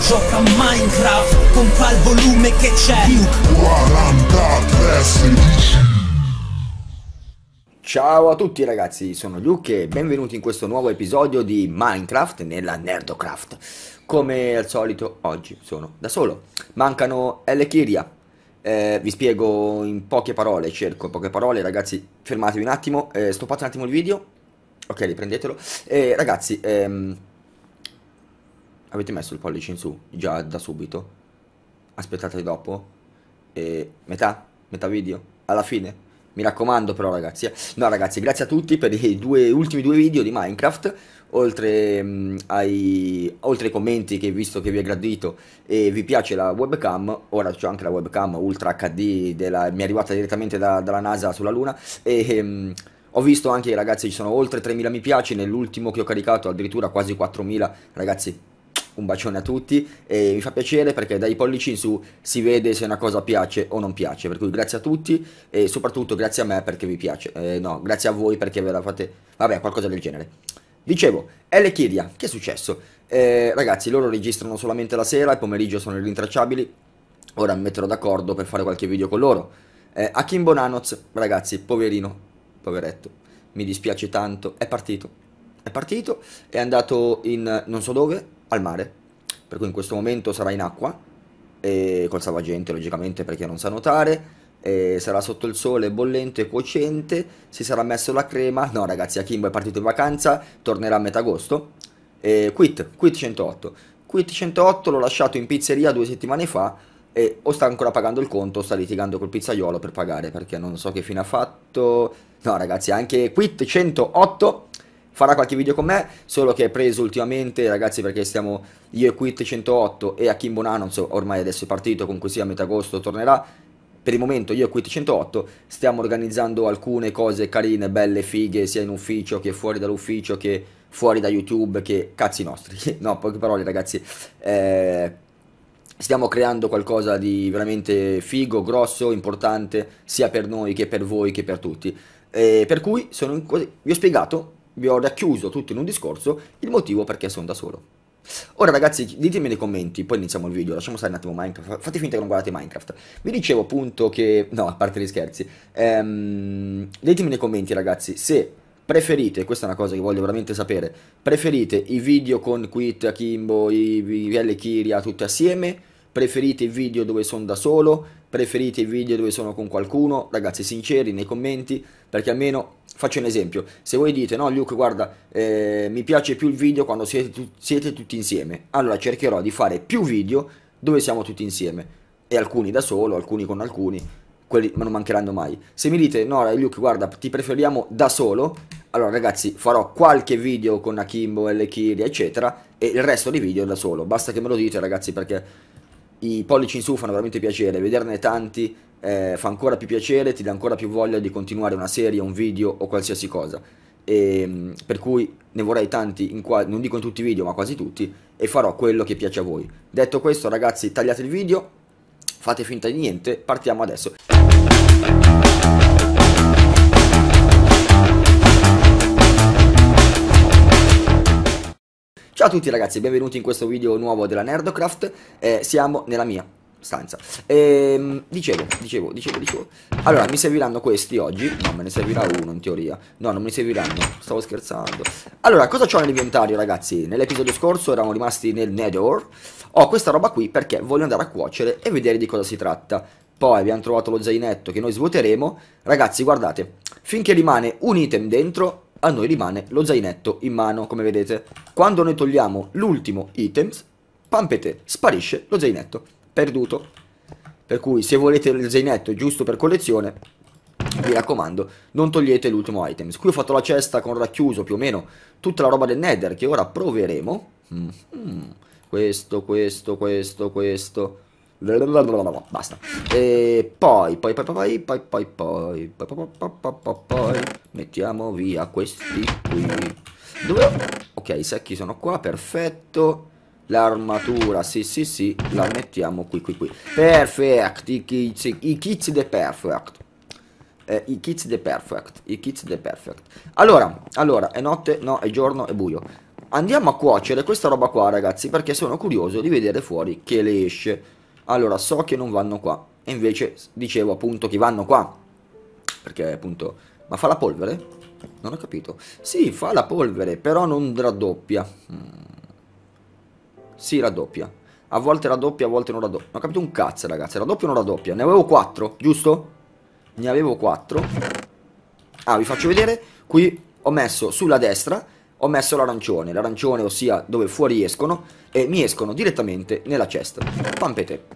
gioca a Minecraft con qual volume che c'è Duke 43 16 Ciao a tutti ragazzi, sono Luke e benvenuti in questo nuovo episodio di Minecraft nella Nerdocraft Come al solito oggi sono da solo Mancano L. Kiria eh, Vi spiego in poche parole, cerco in poche parole Ragazzi fermatevi un attimo, eh, stoppate un attimo il video Ok riprendetelo eh, Ragazzi ehm, avete messo il pollice in su già da subito, aspettate dopo, e metà, metà video, alla fine. Mi raccomando però ragazzi, eh. no ragazzi grazie a tutti per i due, ultimi due video di Minecraft, oltre, mh, ai, oltre ai commenti che visto che vi è gradito e vi piace la webcam, ora c'è anche la webcam Ultra HD, della, mi è arrivata direttamente da, dalla NASA sulla Luna, e... Mh, ehm, ho visto anche ragazzi ci sono oltre 3.000 mi piace, nell'ultimo che ho caricato addirittura quasi 4.000, ragazzi un bacione a tutti e mi fa piacere perché dai pollici in su si vede se una cosa piace o non piace, per cui grazie a tutti e soprattutto grazie a me perché vi piace, eh, no, grazie a voi perché ve la fate, vabbè, qualcosa del genere. Dicevo, Elechiria, che è successo? Eh, ragazzi, loro registrano solamente la sera, il pomeriggio sono irrintracciabili, ora mi metterò d'accordo per fare qualche video con loro. Eh, Akimbo Nanoz, ragazzi, poverino, poveretto, mi dispiace tanto, è partito, è partito, è andato in non so dove, al mare, per cui in questo momento sarà in acqua, e col salvagente logicamente perché non sa nuotare, sarà sotto il sole bollente e cuocente, si sarà messo la crema, no ragazzi Akimbo è partito in vacanza, tornerà a metà agosto, e quit, quit 108, quit 108 l'ho lasciato in pizzeria due settimane fa, e o sta ancora pagando il conto o sta litigando col pizzaiolo per pagare perché non so che fine ha fatto. No, ragazzi, anche Quit 108 farà qualche video con me, solo che è preso ultimamente, ragazzi, perché stiamo io e Quit 108 e Akimbo so, ormai adesso è partito, comunque sia a metà agosto tornerà, per il momento io e Quit 108 stiamo organizzando alcune cose carine, belle, fighe, sia in ufficio che fuori dall'ufficio che fuori da YouTube, che cazzi nostri, no, poche parole ragazzi, eh, stiamo creando qualcosa di veramente figo, grosso, importante, sia per noi che per voi che per tutti. Eh, per cui sono in... vi ho spiegato vi ho racchiuso tutto in un discorso il motivo perché sono da solo. Ora ragazzi ditemi nei commenti, poi iniziamo il video, lasciamo stare un attimo Minecraft, fate finta che non guardate Minecraft. Vi dicevo appunto che, no a parte gli scherzi, ehm, ditemi nei commenti ragazzi se preferite, questa è una cosa che voglio veramente sapere, preferite i video con Quit, Akimbo, i VL Kiria tutti assieme, preferite i video dove sono da solo, preferite i video dove sono con qualcuno, ragazzi sinceri nei commenti, perché almeno Faccio un esempio, se voi dite no Luke guarda eh, mi piace più il video quando siete, tu siete tutti insieme, allora cercherò di fare più video dove siamo tutti insieme e alcuni da solo, alcuni con alcuni, quelli non mancheranno mai. Se mi dite no Luke guarda ti preferiamo da solo, allora ragazzi farò qualche video con Akimbo, L. Kiri eccetera e il resto dei video da solo, basta che me lo dite ragazzi perché i pollici in su fanno veramente piacere, vederne tanti eh, fa ancora più piacere, ti dà ancora più voglia di continuare una serie, un video o qualsiasi cosa. E, ehm, per cui ne vorrei tanti, qua, non dico in tutti i video, ma quasi tutti, e farò quello che piace a voi. Detto questo, ragazzi, tagliate il video, fate finta di niente, partiamo adesso. Ciao a tutti ragazzi, benvenuti in questo video nuovo della Nerdcraft, eh, siamo nella mia stanza. Ehm, dicevo, dicevo, dicevo, dicevo. Allora, mi serviranno questi oggi. No, me ne servirà uno in teoria. No, non mi serviranno. Stavo scherzando. Allora, cosa ho nell'inventario, ragazzi? Nell'episodio scorso eravamo rimasti nel Nether. Ho questa roba qui perché voglio andare a cuocere e vedere di cosa si tratta. Poi abbiamo trovato lo zainetto che noi svuoteremo. Ragazzi, guardate, finché rimane un item dentro, a noi rimane lo zainetto in mano, come vedete. Quando noi togliamo l'ultimo item, pampete, sparisce lo zainetto perduto. Per cui se volete il zainetto giusto per collezione, vi raccomando, non togliete l'ultimo item. Qui ho fatto la cesta con racchiuso più o meno tutta la roba del Nether che ora proveremo. Mm -hmm. Questo, questo, questo, questo. Basta. E poi, poi, poi, poi, poi, poi, poi, poi, poi, poi, poi, poi, poi. Mettiamo via questi qui. Dove? Ok, i secchi sono qua, perfetto. L'armatura, sì sì sì, la mettiamo qui qui qui. Perfect, i kits, i kits the perfect. Eh, I kits the perfect, i kits the perfect. Allora, allora, è notte, no, è giorno, è buio. Andiamo a cuocere questa roba qua ragazzi, perché sono curioso di vedere fuori che le esce. Allora, so che non vanno qua, e invece dicevo appunto che vanno qua. Perché appunto, ma fa la polvere? Non ho capito. Sì, fa la polvere, però non raddoppia. Mm. Sì, raddoppia. A volte raddoppia, a volte non raddoppia. Non ho capito un cazzo, ragazzi. Raddoppia o non raddoppia? Ne avevo 4, giusto? Ne avevo 4. Ah, vi faccio vedere. Qui ho messo sulla destra, ho messo l'arancione. L'arancione, ossia dove fuori escono, e mi escono direttamente nella cesta. Pampete.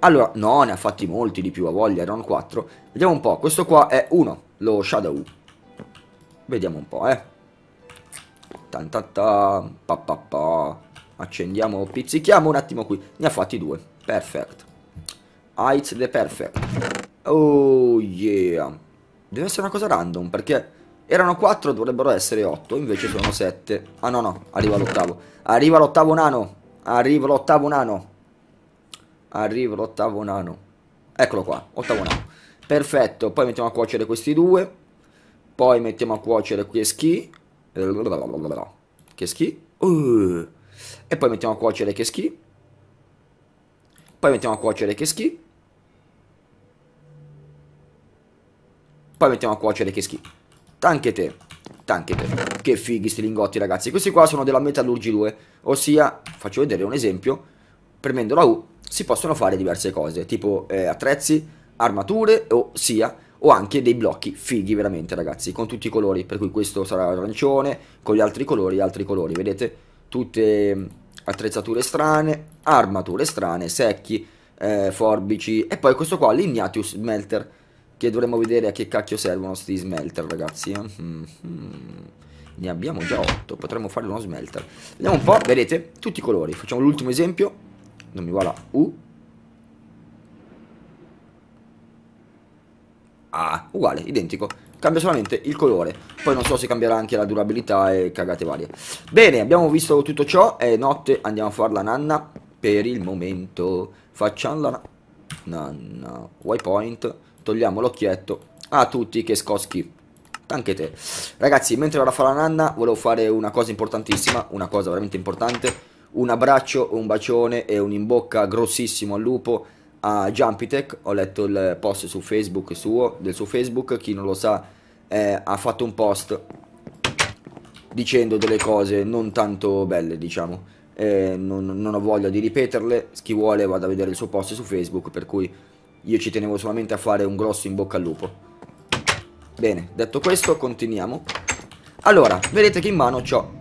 Allora, no, ne ha fatti molti di più, a voglia, erano 4. Vediamo un po', questo qua è 1, lo Shadow. Vediamo un po', eh. Tantata, pa. Accendiamo, pizzichiamo un attimo qui. Ne ha fatti due. Perfect. Heights the perfect. Oh yeah. Deve essere una cosa random perché erano quattro, dovrebbero essere otto, invece sono sette. Ah no no, arriva l'ottavo. Arriva l'ottavo nano. Arriva l'ottavo nano. Arriva l'ottavo nano. Eccolo qua, ottavo nano. Perfetto, poi mettiamo a cuocere questi due. Poi mettiamo a cuocere qui e schi. Che schi? Uh e poi mettiamo a cuocere che schi. Poi mettiamo a cuocere che schi. Poi mettiamo a cuocere che schi. Anche te, anche te. Che fighi sti lingotti ragazzi. Questi qua sono della Metallurgi 2, ossia, faccio vedere un esempio, premendo la U si possono fare diverse cose, tipo eh, attrezzi, armature, ossia o anche dei blocchi fighi veramente ragazzi, con tutti i colori, per cui questo sarà arancione, con gli altri colori, altri colori, vedete? tutte attrezzature strane, armature strane, secchi, eh, forbici e poi questo qua, l'Ignatius Smelter, che dovremmo vedere a che cacchio servono questi smelter ragazzi. Mm -hmm. Ne abbiamo già 8, potremmo fare uno smelter. Vediamo un po', vedete, tutti i colori. Facciamo l'ultimo esempio, non mi va la U. Ah, uguale, identico cambia solamente il colore poi non so se cambierà anche la durabilità e cagate varie bene abbiamo visto tutto ciò è notte andiamo a fare la nanna per il momento facciamo la nanna waypoint togliamo l'occhietto a tutti che scoschi anche te ragazzi mentre vado a fare la nanna volevo fare una cosa importantissima una cosa veramente importante un abbraccio un bacione e un in bocca grossissimo al lupo a Jumpitech, ho letto il post su Facebook suo, del suo Facebook, chi non lo sa eh, ha fatto un post dicendo delle cose non tanto belle, diciamo. Eh, non, non, ho voglia di ripeterle, chi vuole vada a vedere il suo post su Facebook, per cui io ci tenevo solamente a fare un grosso in bocca al lupo. Bene, detto questo, continuiamo. Allora, vedete che in mano ho...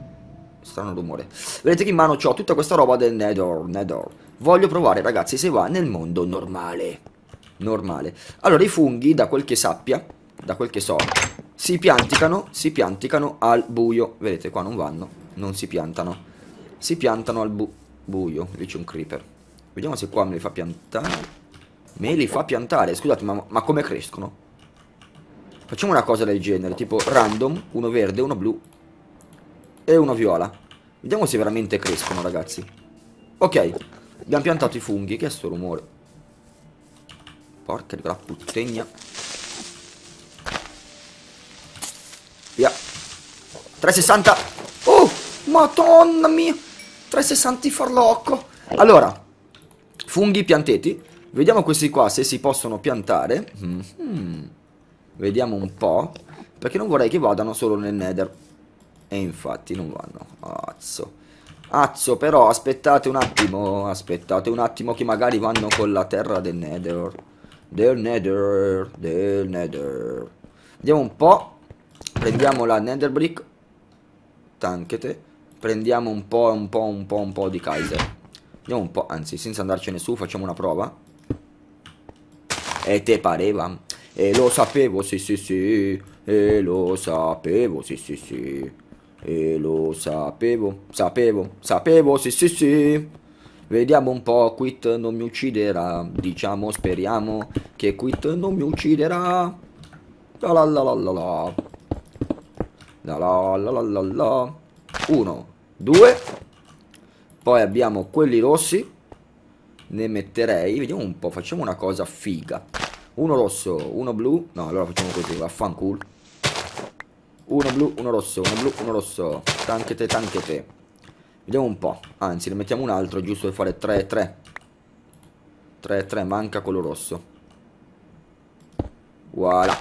Strano rumore. Vedete che in mano ho tutta questa roba del Nether, Nether. Voglio provare ragazzi se va nel mondo normale. Normale. Allora i funghi, da quel che sappia, da quel che so, si pianticano, si pianticano al buio. Vedete qua non vanno, non si piantano. Si piantano al bu buio. Lì c'è un creeper. Vediamo se qua me li fa piantare. Me li fa piantare, scusate, ma, ma come crescono? Facciamo una cosa del genere, tipo random, uno verde, uno blu e uno viola. Vediamo se veramente crescono, ragazzi. Ok, Abbiamo piantato i funghi, che è sto rumore? Porca di la puttegna. Via. 360. Oh, uh, madonna mia. 360 farlocco. Allora, funghi pianteti. Vediamo questi qua se si possono piantare. Mm -hmm. Vediamo un po'. Perché non vorrei che vadano solo nel nether. E infatti non vanno. Azzo. Azzo, però aspettate un attimo, aspettate un attimo che magari vanno con la terra del nether. Del nether, del nether. Vediamo un po'. Prendiamo la nether brick. Tanchete. Prendiamo un po', un po', un po', un po' di Kaiser. Vediamo un po', anzi, senza andarcene su, facciamo una prova. E te pareva? E lo sapevo, sì, sì, sì. E lo sapevo, sì, sì, sì. E lo sapevo, sapevo, sapevo, sì sì sì. Vediamo un po', Quit non mi ucciderà. Diciamo, speriamo che Quit non mi ucciderà. La la la la la la. La la la la la la. Uno, due. Poi abbiamo quelli rossi. Ne metterei, vediamo un po', facciamo una cosa figa. Uno rosso, uno blu. No, allora facciamo così, vaffanculo. Uno blu, uno rosso, uno blu, uno rosso. Tanche te, tanche te. Vediamo un po'. Anzi, ne mettiamo un altro, giusto per fare 3 3. 3 3, manca quello rosso. Voilà.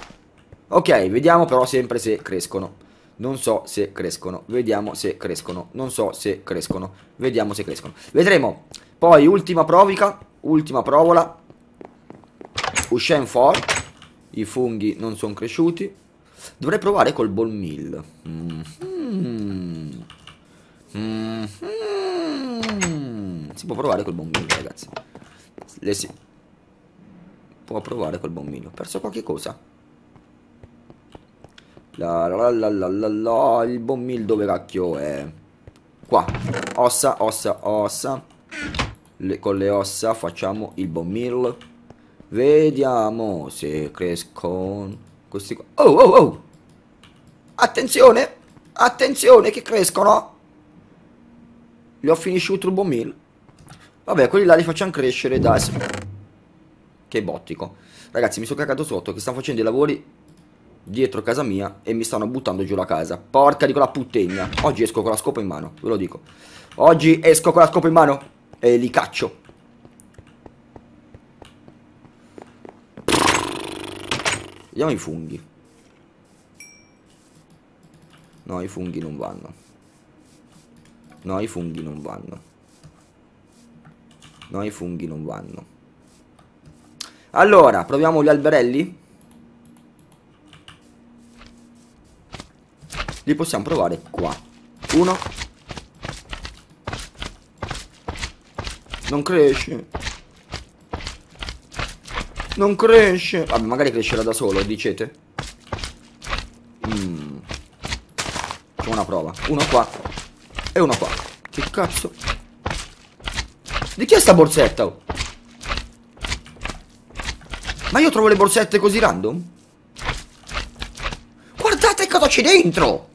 Ok, vediamo però sempre se crescono. Non so se crescono. Vediamo se crescono. Non so se crescono. Vediamo se crescono. Vedremo. Poi ultima provica. Ultima provola. Uscen for. I funghi non sono cresciuti. Dovrei provare col ball meal. Mm. Mm. Mm. Si può provare col ball meal, ragazzi. Le si può provare col ball meal. Ho perso qualche cosa. La, la, la, la, la, la, il ball meal dove cacchio è? Qua. Ossa, ossa, ossa. Le, con le ossa facciamo il ball meal. Vediamo se crescono. Questi qua. Oh, oh, oh! Attenzione! Attenzione che crescono! Li ho finisci un turbo mill. Vabbè, quelli là li facciamo crescere, dai. Che bottico. Ragazzi, mi sono cagato sotto che stanno facendo i lavori dietro casa mia e mi stanno buttando giù la casa. Porca di quella puttegna. Oggi esco con la scopa in mano, ve lo dico. Oggi esco con la scopa in mano e li caccio. Vediamo i funghi. No, i funghi non vanno. No, i funghi non vanno. No, i funghi non vanno. Allora, proviamo gli alberelli? Li possiamo provare qua. Uno. Non cresce. Non cresce. Vabbè, magari crescerà da solo, dicete. Mm. Facciamo una prova. Uno qua. E uno qua. Che cazzo? Di chi è sta borsetta? Oh? Ma io trovo le borsette così random? Guardate cosa c'è dentro!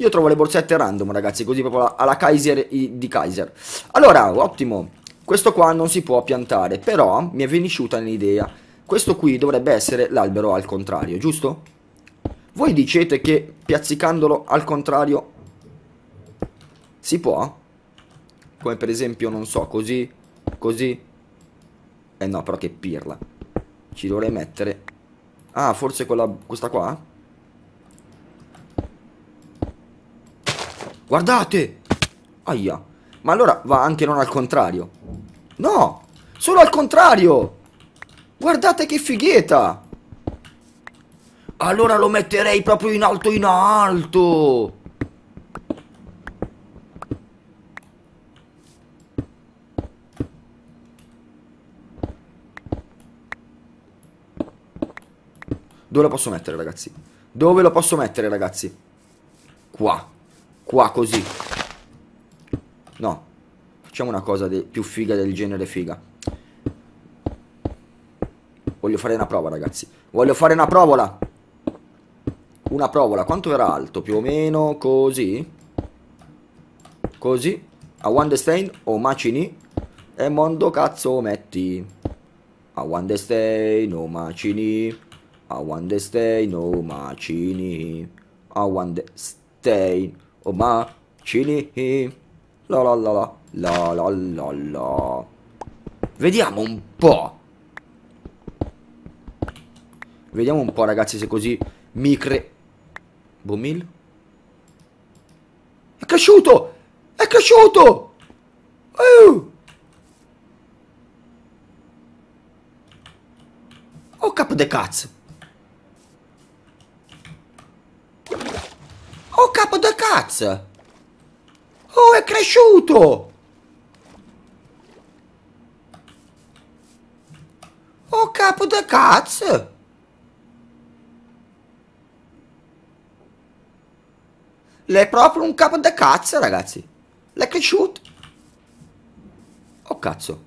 Io trovo le borsette random, ragazzi, così proprio alla Kaiser di Kaiser. Allora, ottimo. Questo qua non si può piantare, però mi è venisciuta un'idea. Questo qui dovrebbe essere l'albero al contrario, giusto? Voi dicete che piazzicandolo al contrario si può? Come per esempio, non so, così, così. Eh no, però che pirla. Ci dovrei mettere... Ah, forse quella, questa qua? Guardate! Aia. Ma allora va anche non al contrario. No! Solo al contrario! Guardate che fighetta! Allora lo metterei proprio in alto in alto! Dove lo posso mettere ragazzi? Dove lo posso mettere ragazzi? Qua Qua così. No. Facciamo una cosa più figa del genere figa. Voglio fare una prova, ragazzi. Voglio fare una provola. Una provola. Quanto era alto? Più o meno così. Così. A one stain o Macini. E mondo cazzo metti. A one stain o Macini. A one stain o Macini. A one stain omacini. La la la la. La la la la. Vediamo un po'. Vediamo un po', ragazzi, se così mi cre... Bomil? È cresciuto! È cresciuto! Uh! Oh, capo de cazzo! Oh, capo da cazzo! Oh, è cresciuto! Oh, capo da cazzo! Lei è proprio un capo da cazzo, ragazzi! L'è cresciuto! Oh, cazzo!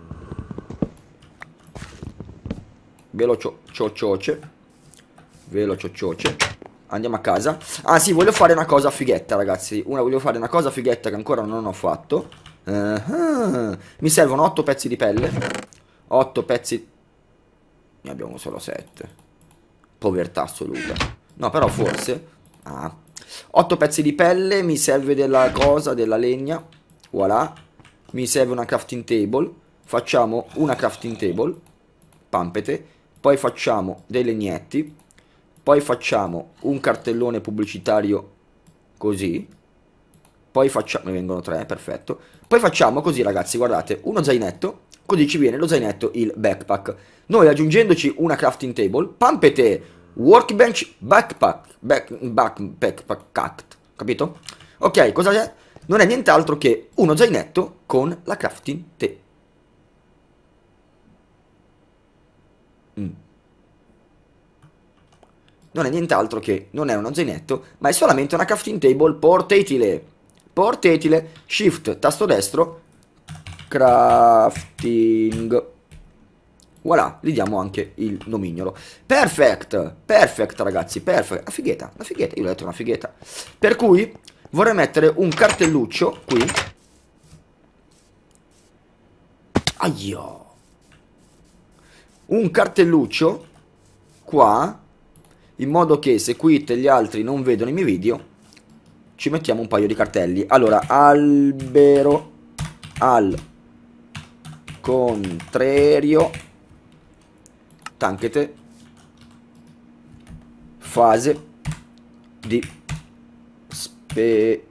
velocioccioce velocioccioce Andiamo a casa. Ah sì, voglio fare una cosa fighetta, ragazzi. Una, voglio fare una cosa fighetta che ancora non ho fatto. Uh eh, -huh. Eh. Mi servono 8 pezzi di pelle. 8 pezzi... Ne abbiamo solo 7. Povertà assoluta. No, però forse... Ah. 8 pezzi di pelle, mi serve della cosa, della legna. Voilà. Mi serve una crafting table. Facciamo una crafting table. Pampete poi facciamo dei legnetti, poi facciamo un cartellone pubblicitario così, poi facciamo, ne vengono tre, perfetto, poi facciamo così ragazzi, guardate, uno zainetto, così ci viene lo zainetto, il backpack, noi aggiungendoci una crafting table, pampete, workbench, backpack, back, backpack, backpack, capito? Ok, cosa è? Non è nient'altro che uno zainetto con la crafting table. Mm. Non è nient'altro che, non è uno zainetto, ma è solamente una crafting table portatile. Portatile, shift, tasto destro, crafting. Voilà, gli diamo anche il nomignolo. Perfect, perfect ragazzi, perfect. Una fighetta, una fighetta, io l'ho detto una fighetta. Per cui vorrei mettere un cartelluccio qui. Aio un cartelluccio qua in modo che se qui gli altri non vedono i miei video ci mettiamo un paio di cartelli allora albero al contrario tanchete fase di spe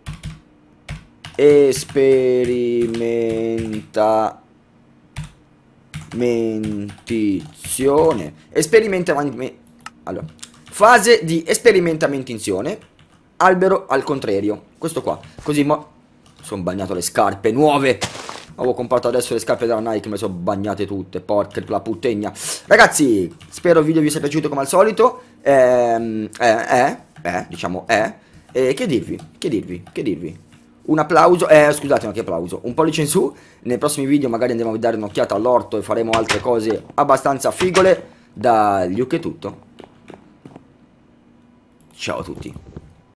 esperimenta Mentizione. Esperimentamento. Allora. Fase di esperimentamentizzazione. Albero al contrario. Questo qua. Così ma. Sono bagnato le scarpe nuove. Avevo comprato adesso le scarpe della Nike, me le sono bagnate tutte. Porca la puttagna. Ragazzi, spero il video vi sia piaciuto come al solito. Ehm, eh, eh, eh, diciamo, eh. E che dirvi? Che dirvi? Che dirvi? un applauso, eh, scusate, no, applauso, un pollice in su, nei prossimi video magari andremo a dare un'occhiata all'orto e faremo altre cose abbastanza figole, da Luke è tutto, ciao a tutti.